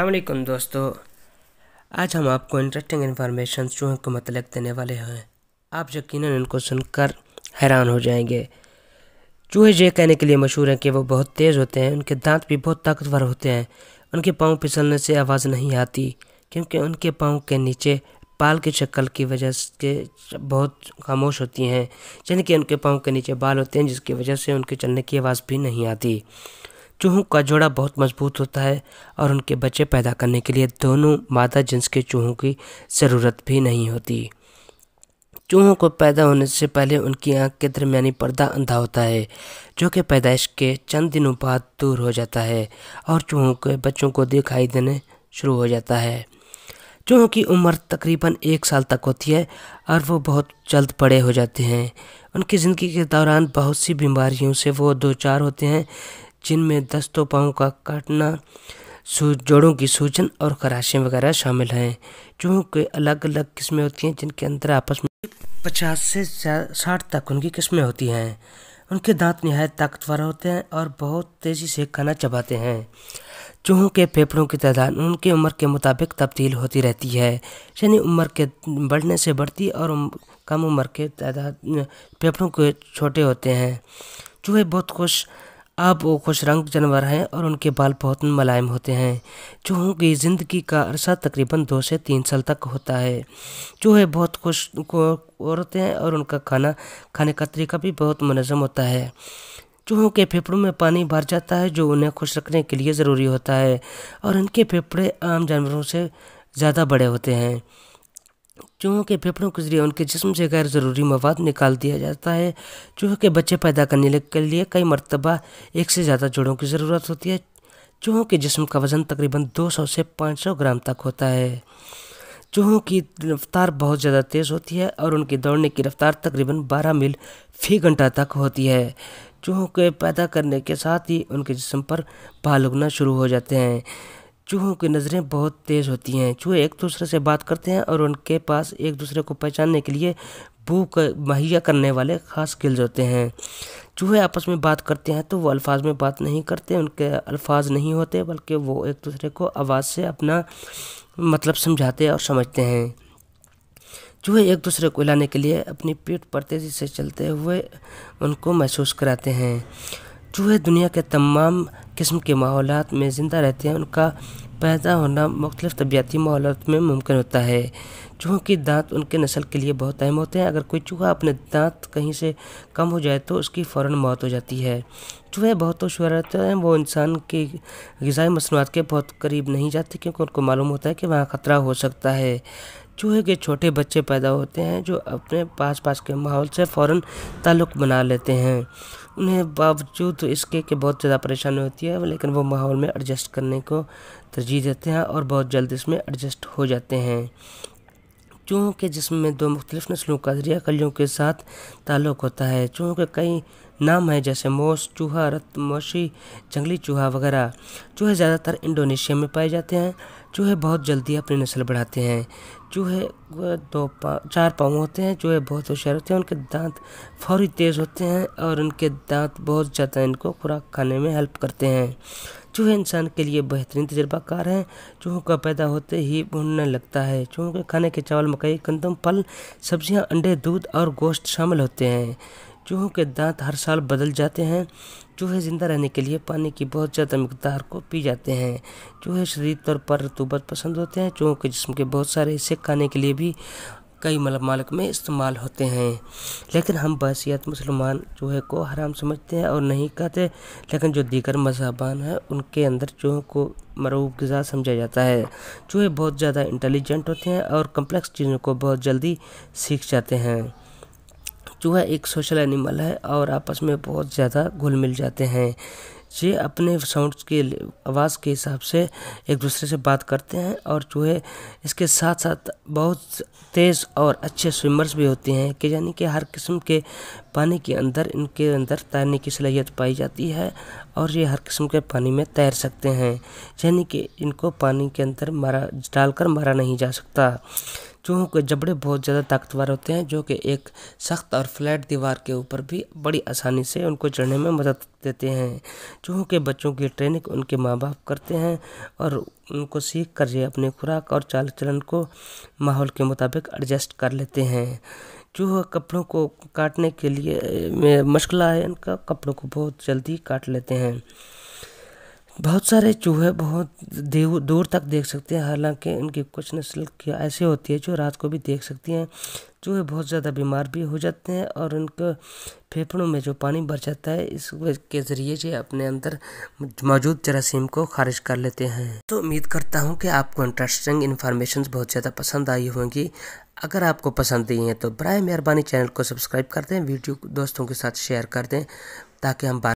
अल्लाम दोस्तों आज हम आपको इंटरेस्टिंग इन्फॉर्मेशन चूहों के मतलब देने वाले हैं आप यकीन उनको सुनकर हैरान हो जाएंगे चूहे ये कहने के लिए मशहूर हैं कि वो बहुत तेज़ होते हैं उनके दांत भी बहुत ताकतवर होते हैं उनके पाँव फिसलने से आवाज़ नहीं आती क्योंकि उनके पाँव के नीचे बाल की शक्ल की वजह से बहुत खामोश होती हैं यानी कि उनके पाँव के नीचे बाल होते हैं जिसकी वजह से उनके चलने की आवाज़ भी नहीं आती चूहों का जोड़ा बहुत मजबूत होता है और उनके बच्चे पैदा करने के लिए दोनों मादा जिन्स के चूहों की ज़रूरत भी नहीं होती चूहों को पैदा होने से पहले उनकी आंख के दरमियानी पर्दा अंधा होता है जो कि पैदाइश के चंद दिनों बाद दूर हो जाता है और चूहों के बच्चों को दिखाई देने शुरू हो जाता है चूहों की उम्र तकरीबन एक साल तक होती है और वो बहुत जल्द बड़े हो जाते हैं उनकी ज़िंदगी के दौरान बहुत सी बीमारियों से वो दो चार होते हैं जिनमें दस्तों पाँव का काटना जोड़ों की सूजन और खराशें वगैरह शामिल हैं चूहों के अलग अलग किस्में होती हैं जिनके अंदर आपस में पचास से साठ तक उनकी किस्में होती हैं उनके दांत नहायत ताकतवर होते हैं और बहुत तेज़ी से खाना चबाते हैं चूहों के फेफड़ों की तादाद उनकी उम्र के मुताबिक तब्दील होती रहती है यानी उम्र के बढ़ने से बढ़ती और कम उम्र के तादाद फेफड़ों के छोटे होते हैं चूहे बहुत खुश आप वो खुश रंग जानवर हैं और उनके बाल बहुत मुलायम होते हैं चूहों की ज़िंदगी का अरसा तकरीबन दो से तीन साल तक होता है चूहे बहुत खुश होते हैं और उनका खाना खाने का तरीका भी बहुत मनज़म होता है चूहों के फेफड़ों में पानी भर जाता है जो उन्हें खुश रखने के लिए ज़रूरी होता है और इनके फेफड़े आम जानवरों से ज़्यादा बड़े होते हैं चूहों के फेफड़ों के जरिए उनके जिस्म से गैर ज़रूरी मवाद निकाल दिया जाता है चूहों के बच्चे पैदा करने के लिए कई मरतबा एक से ज़्यादा जोड़ों की ज़रूरत होती है चूहों के जिस्म का वज़न तकरीबन 200 से 500 ग्राम तक होता है चूहों की रफ्तार बहुत ज़्यादा तेज़ होती है और उनकी दौड़ने की रफ्तार तकरीबन 12 मील फी घंटा तक होती है चूहों के पैदा करने के साथ ही उनके जिसम पर बाल उगना शुरू हो जाते हैं चूहों की नज़रें बहुत तेज़ होती हैं चूहे एक दूसरे से बात करते हैं और उनके पास एक दूसरे को पहचानने के लिए बू मुहैया करने वाले ख़ास गिल्ज होते हैं चूहे आपस में बात करते हैं तो वो अल्फाज में बात नहीं करते उनके अल्फाज नहीं होते बल्कि वो एक दूसरे को आवाज़ से अपना मतलब समझाते और समझते हैं चूहे एक दूसरे को हिलाने के लिए अपनी पीठ पर तेज़ी से चलते हुए उनको महसूस कराते हैं चूहे दुनिया के तमाम किस्म के माहौल में ज़िंदा रहते हैं उनका पैदा होना मुख्तलिफ़ तबियाती माहौल में मुमकिन होता है चूहों की दांत उनके नस्ल के लिए बहुत अहम होते हैं अगर कोई चूहा अपने दांत कहीं से कम हो जाए तो उसकी फ़ौर मौत हो जाती है चूहे बहुत तो रहते हैं वो इंसान की गजाई मसनूआत के बहुत करीब नहीं जाते क्योंकि उनको मालूम होता है कि वहाँ ख़तरा हो सकता है चूहे के छोटे बच्चे पैदा होते हैं जो अपने पास पास के माहौल से फ़ौर ताल्लुक़ बना लेते हैं उन्हें बावजूद इसके कि बहुत ज़्यादा परेशानी होती है लेकिन वो माहौल में एडजस्ट करने को तरजीह देते हैं और बहुत जल्द इसमें एडजस्ट हो जाते हैं चूहों के जिसम में दो मुख्तलिफ नस्लों का जरिया कलियों के साथ ताल्लुक़ होता है चूहों के कई नाम है जैसे मोस चूहा रतमोशी जंगली चूहा वगैरह चूहे ज़्यादातर इंडोनेशिया में पाए जाते हैं चूहे बहुत जल्दी अपनी नस्ल बढ़ाते हैं चूहे दो पा चार पाँव होते हैं चूहे बहुत होशियार होते हैं उनके दांत फौरी तेज़ होते हैं और उनके दांत बहुत ज़्यादा इनको खुराक खाने में हेल्प करते हैं चूहे इंसान के लिए बेहतरीन तजर्बाकार हैं चूहों का पैदा होते ही भुनने लगता है चूहों के खाने के चावल मकई कंदम फल सब्जियां अंडे दूध और गोश्त शामिल होते हैं चूहों के दांत हर साल बदल जाते हैं चूहे ज़िंदा रहने के लिए पानी की बहुत ज़्यादा मकदार को पी जाते हैं चूहे शरीर तौर पर रतूबत पसंद होते हैं चूहों के जिसम के बहुत सारे हिस्से खाने के लिए भी कई मालक में इस्तेमाल होते हैं लेकिन हम बसीत मुसलमान चूहे को हराम समझते हैं और नहीं खाते लेकिन जो दीगर मजहबान हैं उनके अंदर चूहों को मरूब गज़ा समझा जाता है चूहे बहुत ज़्यादा इंटेलिजेंट होते हैं और कम्प्लेक्स चीज़ों को बहुत जल्दी सीख जाते हैं चूहा एक सोशल एनिमल है और आपस में बहुत ज़्यादा घुल मिल जाते हैं ये अपने साउंड के आवाज़ के हिसाब से एक दूसरे से बात करते हैं और चूहे इसके साथ साथ बहुत तेज़ और अच्छे स्विमर्स भी होते हैं कि यानी कि हर किस्म के पानी के अंदर इनके अंदर तैरने की सलाहियत पाई जाती है और ये हर किस्म के पानी में तैर सकते हैं यानी कि इनको पानी के अंदर मारा डालकर मारा नहीं जा सकता चूहों के जबड़े बहुत ज़्यादा ताकतवर होते हैं जो कि एक सख्त और फ्लैट दीवार के ऊपर भी बड़ी आसानी से उनको चढ़ने में मदद देते हैं चूहों के बच्चों की ट्रेनिंग उनके माँ बाप करते हैं और उनको सीख कर ये अपनी खुराक और चाल चलन को माहौल के मुताबिक एडजस्ट कर लेते हैं चूहा कपड़ों को काटने के लिए मशगला है इनका कपड़ों को बहुत जल्दी काट लेते हैं बहुत सारे चूहे बहुत दूर तक देख सकते हैं हालांकि इनकी कुछ नस्ल ऐसी होती है जो रात को भी देख सकती हैं चूहे बहुत ज़्यादा बीमार भी हो जाते हैं और उनके फेफड़ों में जो पानी भर जाता है इस के ज़रिए से अपने अंदर मौजूद जरासीम को खारिज कर लेते हैं तो उम्मीद करता हूँ कि आपको इंटरेस्टिंग इन्फॉर्मेशन बहुत ज़्यादा पसंद आई होंगी अगर आपको पसंद आई है तो बर मेहरबानी चैनल को सब्सक्राइब कर दें वीडियो दोस्तों के साथ शेयर कर दें ताकि हम